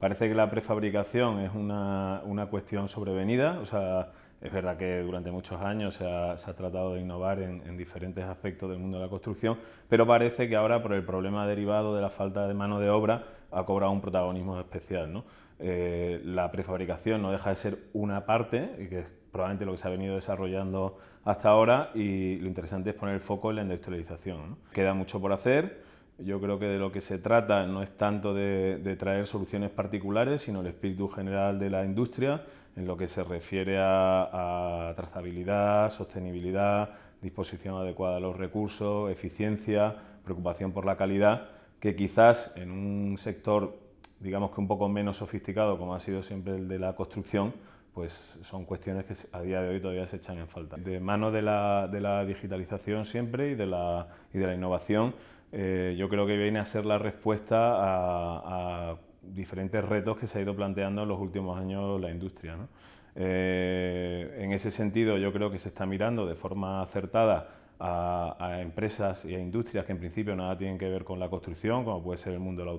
Parece que la prefabricación es una, una cuestión sobrevenida, o sea, es verdad que durante muchos años se ha, tratado de innovar en, diferentes aspectos del mundo de la construcción, pero parece que ahora por el problema derivado de la falta de mano de obra ha cobrado un protagonismo especial. ¿no? Eh, la prefabricación no deja de ser una parte, que es probablemente lo que se ha venido desarrollando hasta ahora, y lo interesante es poner el foco en la industrialización. Queda mucho por hacer yo creo que de lo que se trata no es tanto de, traer soluciones particulares, sino el espíritu general de la industria en lo que se refiere a, trazabilidad, sostenibilidad, disposición adecuada de los recursos, eficiencia, preocupación por la calidad, que quizás en un sector, digamos que un poco menos sofisticado, como ha sido siempre el de la construcción, pues son cuestiones que a día de hoy todavía se echan en falta. De mano de la, digitalización siempre y de la, y de la innovación, eh, yo creo que viene a ser la respuesta a, diferentes retos que se ha ido planteando en los últimos años la industria. ¿no? Eh, en ese sentido, yo creo que se está mirando de forma acertada a, empresas y a industrias que en principio nada tienen que ver con la construcción, como puede ser el mundo del,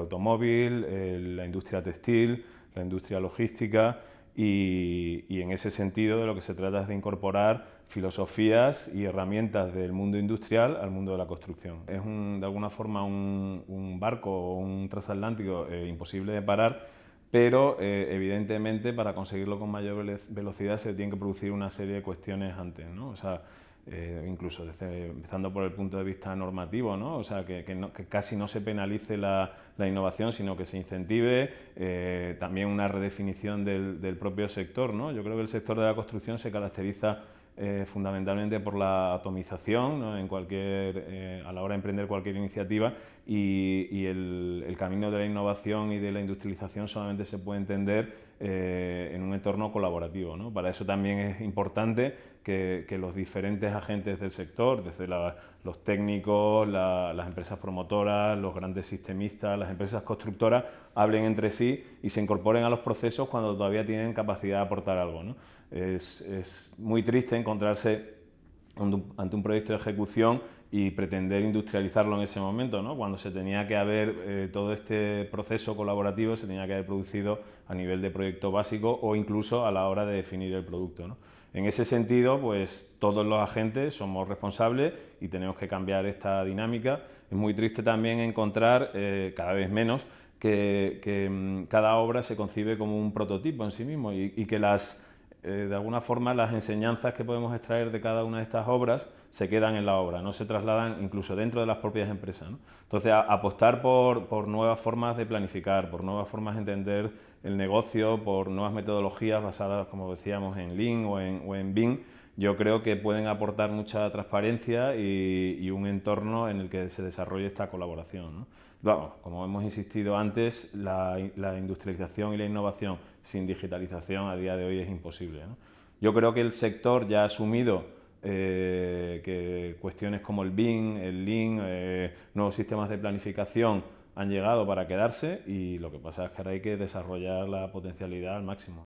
automóvil, eh, la industria textil, la industria logística. Y, en ese sentido de lo que se trata es de incorporar filosofías y herramientas del mundo industrial al mundo de la construcción. Es de alguna forma un, barco o un transatlántico eh, imposible de parar, pero eh, evidentemente para conseguirlo con mayor velocidad se tienen que producir una serie de cuestiones antes. ¿no? Eh, incluso desde, empezando por el punto de vista normativo, ¿no? o sea, que, casi no se penalice la, innovación, sino que se incentive, eh, también una redefinición del, del propio sector. ¿no? Yo creo que el sector de la construcción se caracteriza eh, fundamentalmente por la atomización en cualquier, eh, a la hora de emprender cualquier iniciativa y, el, camino de la innovación y de la industrialización solamente se puede entender eh, en un entorno colaborativo. ¿no? Para eso también es importante que, los diferentes agentes del sector, desde los técnicos, las empresas promotoras, los grandes sistemistas, las empresas constructoras, hablen entre sí y se incorporen a los procesos cuando todavía tienen capacidad de aportar algo. Es, muy triste en encontrarse ante un proyecto de ejecución y pretender industrializarlo en ese momento, ¿no? cuando se tenía que haber eh, todo este proceso colaborativo se tenía que haber producido a nivel de proyecto básico o incluso a la hora de definir el producto. ¿no? En ese sentido, pues todos los agentes somos responsables y tenemos que cambiar esta dinámica. Es muy triste también encontrar eh, cada vez menos que, mm, cada obra se concibe como un prototipo en sí mismo y que las eh, de alguna forma las enseñanzas que podemos extraer de cada una de estas obras se quedan en la obra, no se trasladan incluso dentro de las propias empresas. Entonces, apostar por, nuevas formas de planificar, por nuevas formas de entender el negocio, por nuevas metodologías basadas, como decíamos, en Lean o en, o en Bing, yo creo que pueden aportar mucha transparencia y, un entorno en el que se desarrolle esta colaboración. Vamos, como hemos insistido antes, la, industrialización y la innovación sin digitalización a día de hoy es imposible. Yo creo que el sector ya ha asumido eh, que cuestiones como el BIN, el LIN, eh, nuevos sistemas de planificación han llegado para quedarse y lo que pasa es que ahora hay que desarrollar la potencialidad al máximo.